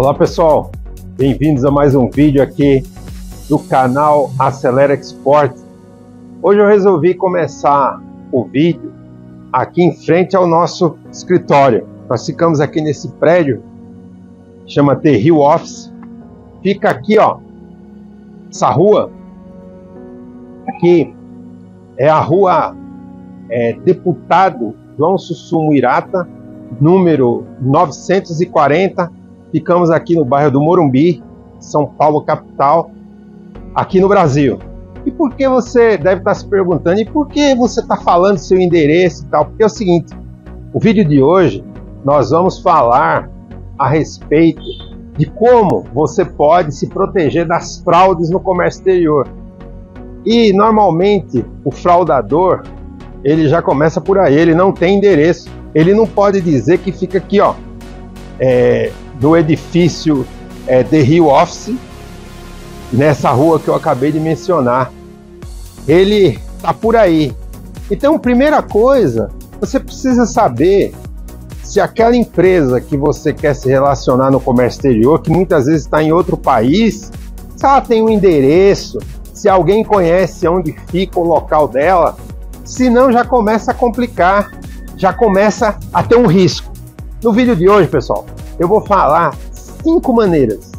Olá pessoal, bem-vindos a mais um vídeo aqui do canal Acelera Export. Hoje eu resolvi começar o vídeo aqui em frente ao nosso escritório. Nós ficamos aqui nesse prédio, chama The Hill Office. Fica aqui, ó, essa rua. Aqui é a rua é, Deputado João Sussumo Irata, número 940 Ficamos aqui no bairro do Morumbi, São Paulo, capital, aqui no Brasil. E por que você deve estar se perguntando, e por que você está falando seu endereço e tal? Porque é o seguinte, o vídeo de hoje nós vamos falar a respeito de como você pode se proteger das fraudes no comércio exterior. E normalmente o fraudador, ele já começa por aí, ele não tem endereço. Ele não pode dizer que fica aqui, ó, é, do edifício é, The Rio Office, nessa rua que eu acabei de mencionar. Ele está por aí. Então, primeira coisa, você precisa saber se aquela empresa que você quer se relacionar no comércio exterior, que muitas vezes está em outro país, se ela tem um endereço, se alguém conhece onde fica o local dela, senão já começa a complicar, já começa a ter um risco. No vídeo de hoje, pessoal, eu vou falar cinco maneiras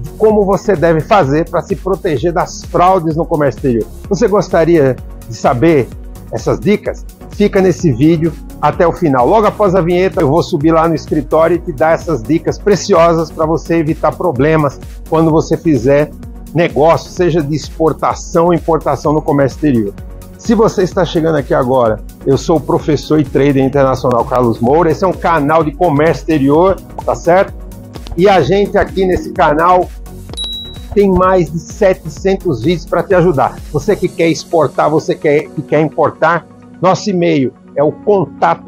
de como você deve fazer para se proteger das fraudes no comércio exterior. Você gostaria de saber essas dicas? Fica nesse vídeo até o final. Logo após a vinheta, eu vou subir lá no escritório e te dar essas dicas preciosas para você evitar problemas quando você fizer negócio, seja de exportação ou importação no comércio exterior. Se você está chegando aqui agora, eu sou o professor e trader internacional Carlos Moura. Esse é um canal de comércio exterior, tá certo? E a gente aqui nesse canal tem mais de 700 vídeos para te ajudar. Você que quer exportar, você quer, que quer importar, nosso e-mail é o contato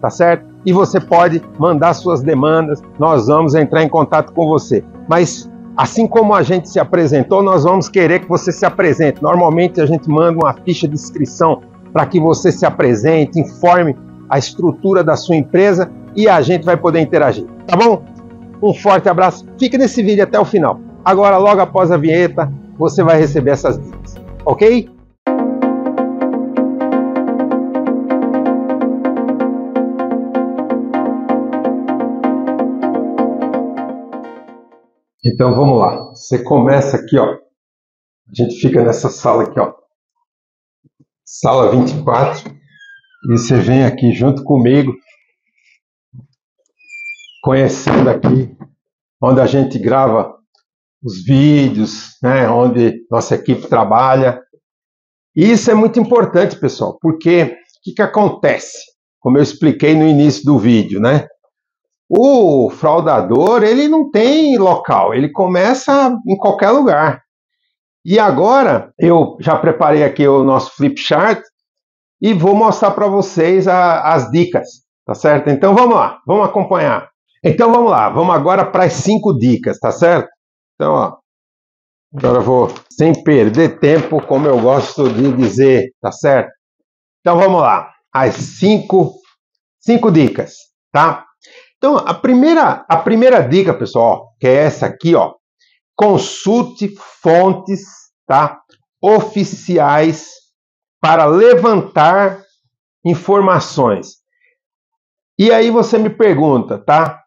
tá certo? E você pode mandar suas demandas, nós vamos entrar em contato com você. Mas Assim como a gente se apresentou, nós vamos querer que você se apresente. Normalmente a gente manda uma ficha de inscrição para que você se apresente, informe a estrutura da sua empresa e a gente vai poder interagir. Tá bom? Um forte abraço. Fique nesse vídeo até o final. Agora, logo após a vinheta, você vai receber essas dicas. Ok? Então vamos lá. Você começa aqui, ó. A gente fica nessa sala aqui, ó. Sala 24. E você vem aqui junto comigo, conhecendo aqui onde a gente grava os vídeos, né, onde nossa equipe trabalha. E isso é muito importante, pessoal, porque o que, que acontece? Como eu expliquei no início do vídeo, né? O fraudador, ele não tem local, ele começa em qualquer lugar. E agora, eu já preparei aqui o nosso flip chart e vou mostrar para vocês a, as dicas, tá certo? Então vamos lá, vamos acompanhar. Então vamos lá, vamos agora para as cinco dicas, tá certo? Então, ó, agora eu vou sem perder tempo, como eu gosto de dizer, tá certo? Então vamos lá, as cinco, cinco dicas, tá? Então, a primeira, a primeira dica, pessoal, ó, que é essa aqui, ó. Consulte fontes, tá? Oficiais para levantar informações. E aí você me pergunta, tá?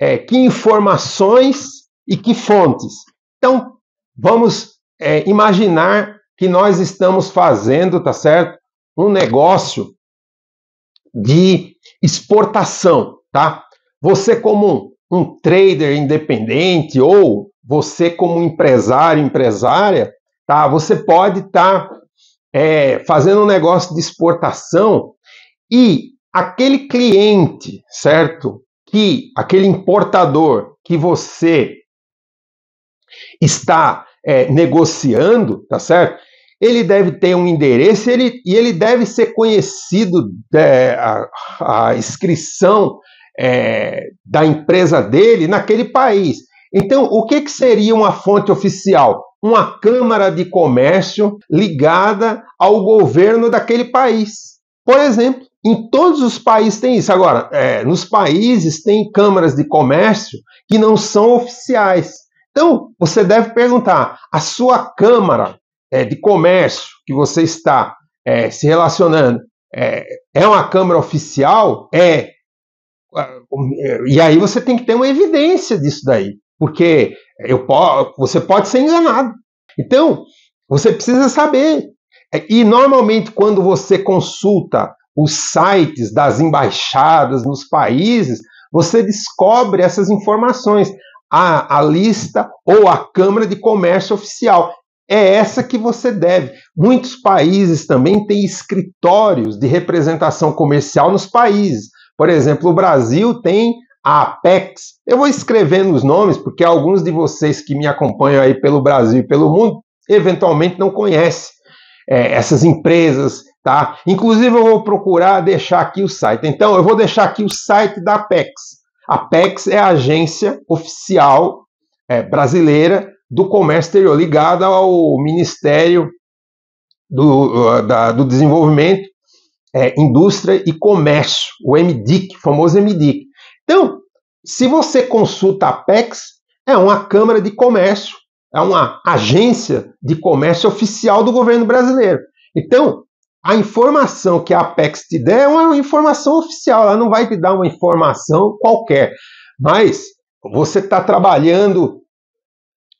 É, que informações e que fontes? Então, vamos é, imaginar que nós estamos fazendo, tá certo? Um negócio de exportação, tá? Você, como um, trader independente ou você, como empresário, empresária, tá? Você pode estar tá, é, fazendo um negócio de exportação e aquele cliente, certo? Que aquele importador que você está é, negociando, tá certo? Ele deve ter um endereço ele, e ele deve ser conhecido, é, a, a inscrição é, da empresa dele naquele país. Então, o que, que seria uma fonte oficial? Uma Câmara de Comércio ligada ao governo daquele país. Por exemplo, em todos os países tem isso. Agora, é, nos países tem câmaras de comércio que não são oficiais. Então, você deve perguntar: a sua Câmara é, de Comércio que você está é, se relacionando é, é uma Câmara oficial? É. É, e aí você tem que ter uma evidência disso daí, porque eu você pode ser enganado. Então, você precisa saber. É, e normalmente quando você consulta os sites das embaixadas nos países, você descobre essas informações. A, a lista ou a Câmara de Comércio Oficial. É essa que você deve. Muitos países também têm escritórios de representação comercial nos países. Por exemplo, o Brasil tem a Apex. Eu vou escrevendo os nomes porque alguns de vocês que me acompanham aí pelo Brasil e pelo mundo eventualmente não conhecem é, essas empresas, tá? Inclusive eu vou procurar deixar aqui o site. Então eu vou deixar aqui o site da Apex. A Apex é a agência oficial é, brasileira do comércio exterior ligada ao Ministério do, uh, da, do Desenvolvimento é, Indústria e Comércio, o MDIC, famoso MDIC. Então, se você consulta a Apex, é uma Câmara de Comércio, é uma agência de comércio oficial do governo brasileiro. Então, a informação que a Apex te der é uma informação oficial, ela não vai te dar uma informação qualquer. Mas você está trabalhando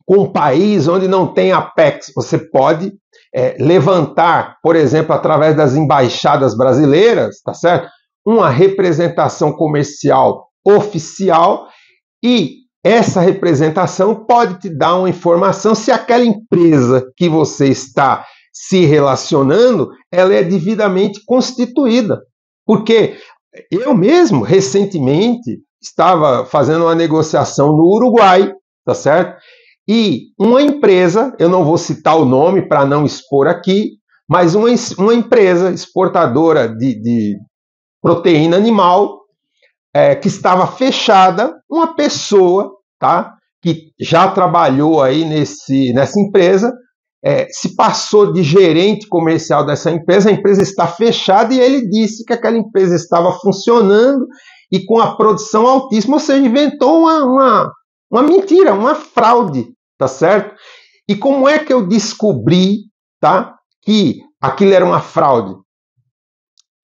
com um país onde não tem Apex. Você pode é, levantar, por exemplo, através das embaixadas brasileiras, tá certo? Uma representação comercial oficial e essa representação pode te dar uma informação se aquela empresa que você está se relacionando, ela é devidamente constituída. Porque eu mesmo recentemente estava fazendo uma negociação no Uruguai, tá certo? E uma empresa, eu não vou citar o nome para não expor aqui, mas uma, uma empresa exportadora de, de proteína animal é, que estava fechada, uma pessoa, tá? Que já trabalhou aí nesse, nessa empresa, é, se passou de gerente comercial dessa empresa, a empresa está fechada e ele disse que aquela empresa estava funcionando e com a produção altíssima, ou seja, inventou uma, uma, uma mentira, uma fraude, tá certo? E como é que eu descobri, tá, que aquilo era uma fraude?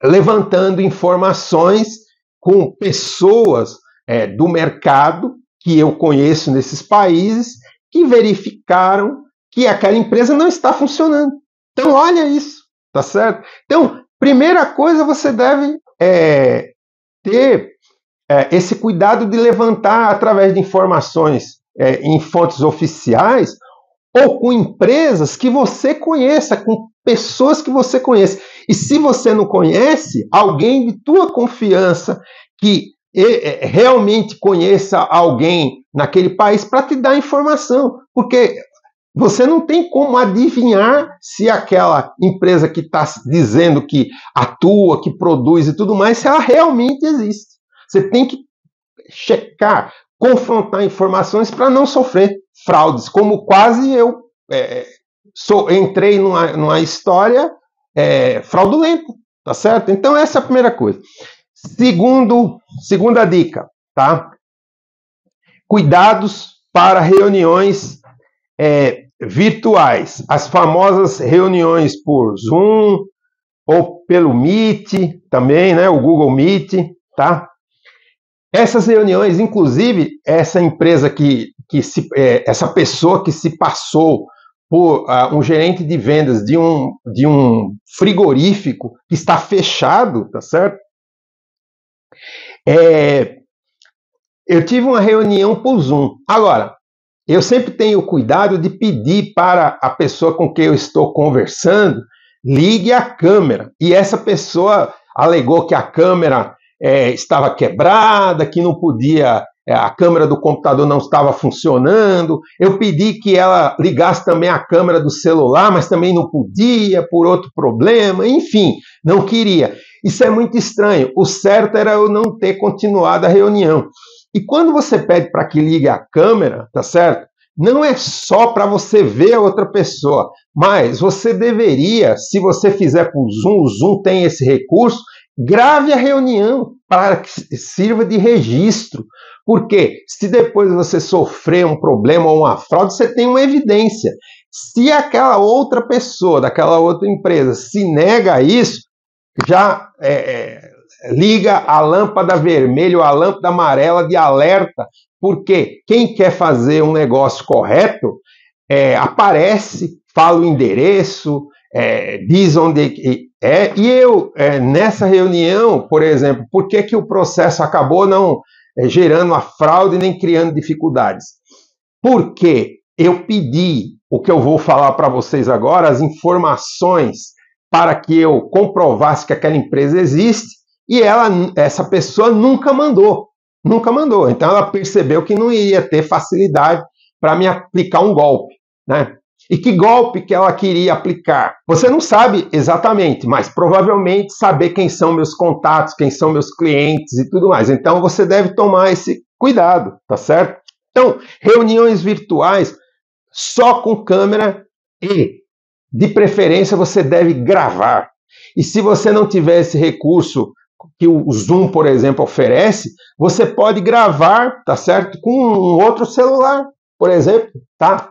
Levantando informações com pessoas é, do mercado que eu conheço nesses países que verificaram que aquela empresa não está funcionando. Então, olha isso, tá certo? Então, primeira coisa, você deve é, ter é, esse cuidado de levantar através de informações é, em fontes oficiais ou com empresas que você conheça, com pessoas que você conheça. E se você não conhece, alguém de tua confiança que é, é, realmente conheça alguém naquele país para te dar informação, porque você não tem como adivinhar se aquela empresa que está dizendo que atua, que produz e tudo mais, se ela realmente existe. Você tem que checar, confrontar informações para não sofrer fraudes, como quase eu é, sou, entrei numa, numa história é, fraudulenta, tá certo? Então essa é a primeira coisa. Segundo, segunda dica, tá? Cuidados para reuniões é, virtuais, as famosas reuniões por Zoom ou pelo Meet também, né? O Google Meet, tá? Essas reuniões, inclusive, essa empresa que, que se, é, essa pessoa que se passou por uh, um gerente de vendas de um, de um frigorífico que está fechado, tá certo? É, eu tive uma reunião por Zoom. Agora, eu sempre tenho o cuidado de pedir para a pessoa com quem eu estou conversando ligue a câmera. E essa pessoa alegou que a câmera é, estava quebrada, que não podia, é, a câmera do computador não estava funcionando. Eu pedi que ela ligasse também a câmera do celular, mas também não podia, por outro problema, enfim, não queria. Isso é muito estranho. O certo era eu não ter continuado a reunião. E quando você pede para que ligue a câmera, tá certo? Não é só para você ver a outra pessoa, mas você deveria, se você fizer com o Zoom, o Zoom tem esse recurso, Grave a reunião para que sirva de registro, porque se depois você sofrer um problema ou uma fraude, você tem uma evidência. Se aquela outra pessoa daquela outra empresa se nega a isso, já é, é liga a lâmpada vermelha ou a lâmpada amarela de alerta, porque quem quer fazer um negócio correto é, aparece, fala o endereço, é, diz onde é. E eu, é, nessa reunião, por exemplo, por que, que o processo acabou não é, gerando a fraude nem criando dificuldades? Porque eu pedi o que eu vou falar para vocês agora, as informações para que eu comprovasse que aquela empresa existe e ela, essa pessoa nunca mandou, nunca mandou. Então ela percebeu que não ia ter facilidade para me aplicar um golpe, né? E que golpe que ela queria aplicar? Você não sabe exatamente, mas provavelmente saber quem são meus contatos, quem são meus clientes e tudo mais. Então você deve tomar esse cuidado, tá certo? Então, reuniões virtuais só com câmera e, de preferência, você deve gravar. E se você não tiver esse recurso que o Zoom, por exemplo, oferece, você pode gravar, tá certo? Com um outro celular, por exemplo, tá?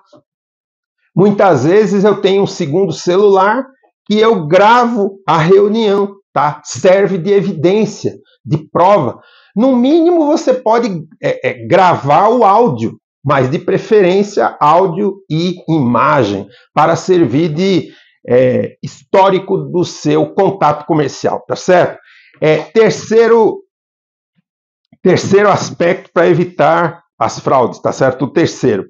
Muitas vezes eu tenho um segundo celular que eu gravo a reunião, tá? Serve de evidência, de prova. No mínimo você pode é, é, gravar o áudio, mas de preferência áudio e imagem para servir de é, histórico do seu contato comercial, tá certo? É, terceiro, terceiro aspecto para evitar as fraudes, tá certo? O terceiro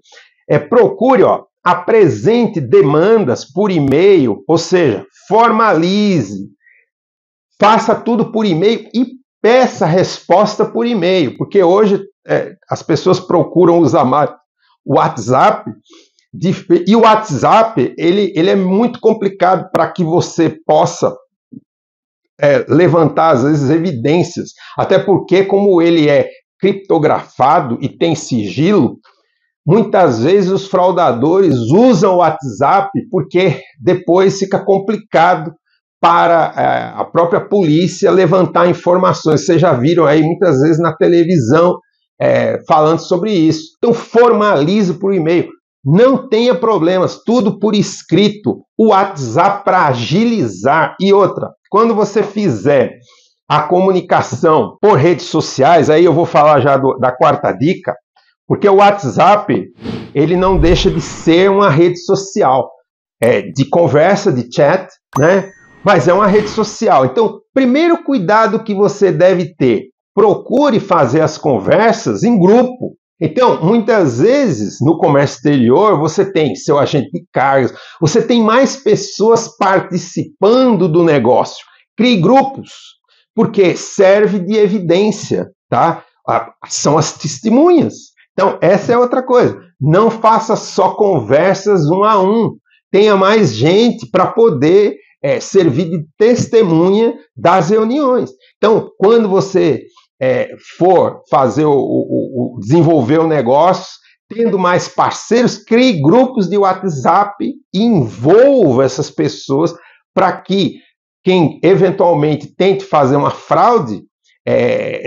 é procure, ó, apresente demandas por e-mail, ou seja, formalize, faça tudo por e-mail e peça resposta por e-mail, porque hoje é, as pessoas procuram usar mais o WhatsApp de, e o WhatsApp ele, ele é muito complicado para que você possa é, levantar às vezes evidências, até porque como ele é criptografado e tem sigilo, Muitas vezes os fraudadores usam o WhatsApp porque depois fica complicado para é, a própria polícia levantar informações. Vocês já viram aí muitas vezes na televisão é, falando sobre isso. Então formalize por e-mail. Não tenha problemas, tudo por escrito. O WhatsApp para agilizar. E outra, quando você fizer a comunicação por redes sociais, aí eu vou falar já do, da quarta dica, porque o WhatsApp, ele não deixa de ser uma rede social, é, de conversa, de chat, né? Mas é uma rede social. Então, primeiro cuidado que você deve ter, procure fazer as conversas em grupo. Então, muitas vezes no comércio exterior, você tem seu agente de cargas, você tem mais pessoas participando do negócio. Crie grupos, porque serve de evidência, tá? Ah, são as testemunhas. Então, essa é outra coisa. Não faça só conversas um a um. Tenha mais gente para poder é, servir de testemunha das reuniões. Então, quando você é, for fazer o, o, o desenvolver o negócio, tendo mais parceiros, crie grupos de WhatsApp e envolva essas pessoas para que quem eventualmente tente fazer uma fraude é,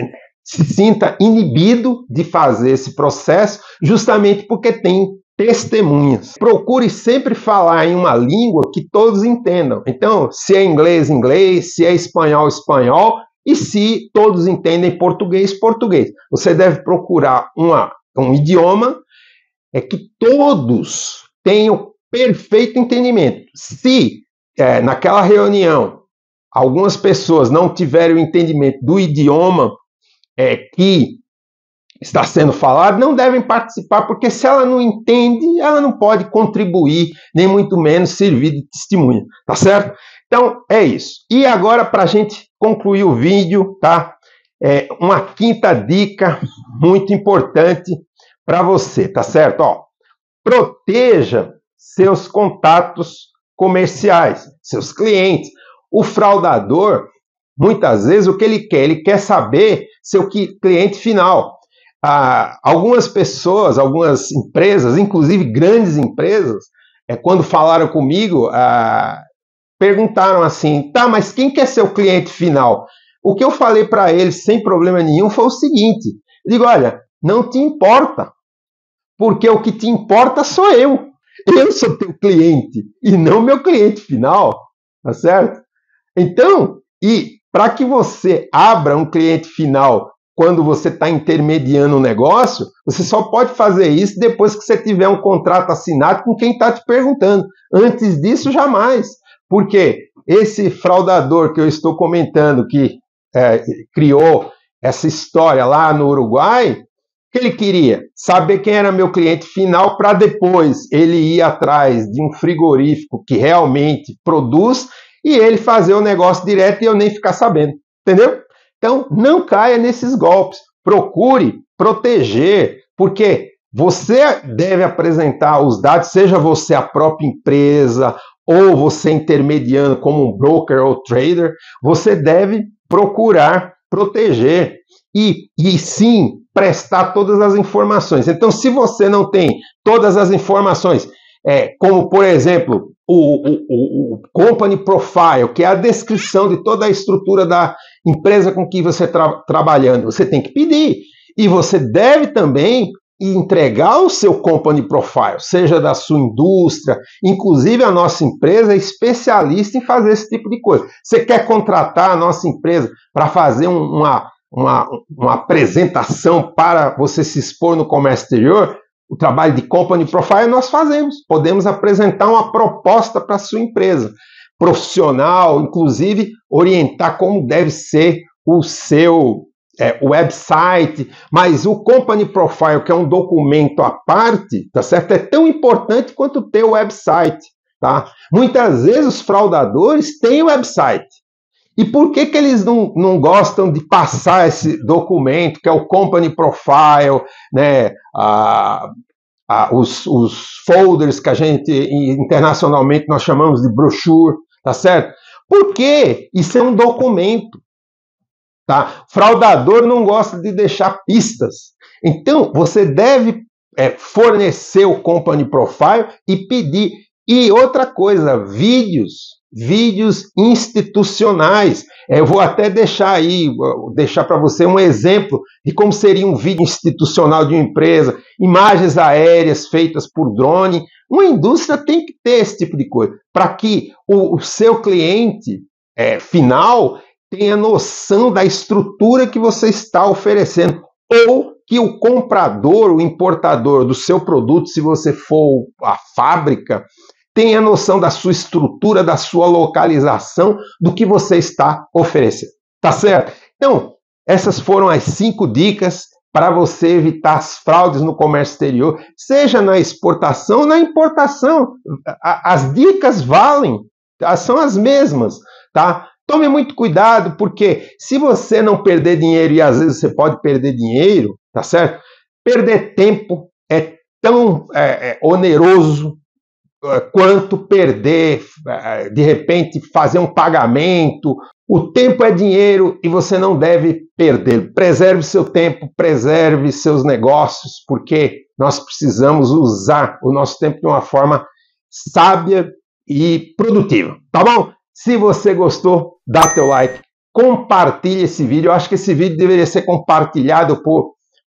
se sinta inibido de fazer esse processo, justamente porque tem testemunhas. Procure sempre falar em uma língua que todos entendam. Então, se é inglês, inglês, se é espanhol, espanhol, e se todos entendem português, português. Você deve procurar uma, um idioma é que todos tenham perfeito entendimento. Se é, naquela reunião algumas pessoas não tiverem o entendimento do idioma, é, que está sendo falado não devem participar, porque se ela não entende, ela não pode contribuir, nem muito menos servir de testemunha, tá certo? Então é isso. E agora, para a gente concluir o vídeo, tá? É uma quinta dica muito importante para você, tá certo? Ó, proteja seus contatos comerciais, seus clientes. O fraudador, muitas vezes, o que ele quer? Ele quer saber seu cliente final. Ah, algumas pessoas, algumas empresas, inclusive grandes empresas, é, quando falaram comigo, ah, perguntaram assim: tá, mas quem quer é ser o cliente final? O que eu falei para eles sem problema nenhum foi o seguinte: digo, olha, não te importa, porque o que te importa sou eu. Eu sou teu cliente e não meu cliente final, tá certo? Então, e para que você abra um cliente final quando você está intermediando um negócio, você só pode fazer isso depois que você tiver um contrato assinado com quem está te perguntando. Antes disso, jamais. Porque esse fraudador que eu estou comentando, que é, criou essa história lá no Uruguai, o que ele queria? Saber quem era meu cliente final para depois ele ir atrás de um frigorífico que realmente produz e ele fazer o negócio direto e eu nem ficar sabendo. Entendeu? Então, não caia nesses golpes. Procure proteger, porque você deve apresentar os dados, seja você a própria empresa ou você intermediando como um broker ou trader, você deve procurar proteger e, e sim prestar todas as informações. Então, se você não tem todas as informações é, como por exemplo o, o, o, company profile, que é a descrição de toda a estrutura da empresa com que você está trabalhando. Você tem que pedir. E você deve também entregar o seu company profile, seja da sua indústria, inclusive a nossa empresa é especialista em fazer esse tipo de coisa. Você quer contratar a nossa empresa para fazer uma, uma, uma apresentação para você se expor no comércio exterior? o trabalho de company profile nós fazemos. Podemos apresentar uma proposta para a sua empresa, profissional, inclusive orientar como deve ser o seu é, website, mas o company profile, que é um documento à parte, tá certo? É tão importante quanto ter o website, tá? Muitas vezes os fraudadores têm o website, e por que, que eles não, não gostam de passar esse documento, que é o company profile, né, a, a, os, os folders que a gente internacionalmente nós chamamos de brochure, tá certo? Porque isso é um documento. Tá? Fraudador não gosta de deixar pistas. Então, você deve é, fornecer o company profile e pedir. E outra coisa, vídeos vídeos institucionais. É, eu vou até deixar aí, deixar para você um exemplo de como seria um vídeo institucional de uma empresa, imagens aéreas feitas por drone. Uma indústria tem que ter esse tipo de coisa, para que o, o, seu cliente é, final tenha noção da estrutura que você está oferecendo, ou que o comprador, o importador do seu produto, se você for a fábrica, tenha noção da sua estrutura, da sua localização, do que você está oferecendo. Tá certo? Então, essas foram as cinco dicas para você evitar as fraudes no comércio exterior, seja na exportação ou na importação. As dicas valem, tá? são as mesmas, tá? Tome muito cuidado, porque se você não perder dinheiro, e às vezes você pode perder dinheiro, tá certo? Perder tempo é tão é, é, oneroso, é, quanto perder, é, de repente fazer um pagamento. O tempo é dinheiro e você não deve perder. Preserve seu tempo, preserve seus negócios, porque nós precisamos usar o nosso tempo de uma forma sábia e produtiva, tá bom? Se você gostou, dá teu like, compartilha esse vídeo. Eu acho que esse vídeo deveria ser compartilhado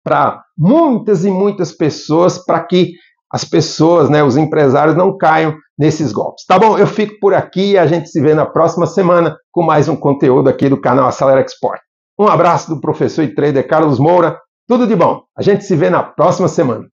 para muitas e muitas pessoas para que as pessoas, né, os empresários não caiam nesses golpes. Tá bom? Eu fico por aqui e a gente se vê na próxima semana com mais um conteúdo aqui do canal Acelera Export. Um abraço do professor e trader Carlos Moura. Tudo de bom. A gente se vê na próxima semana.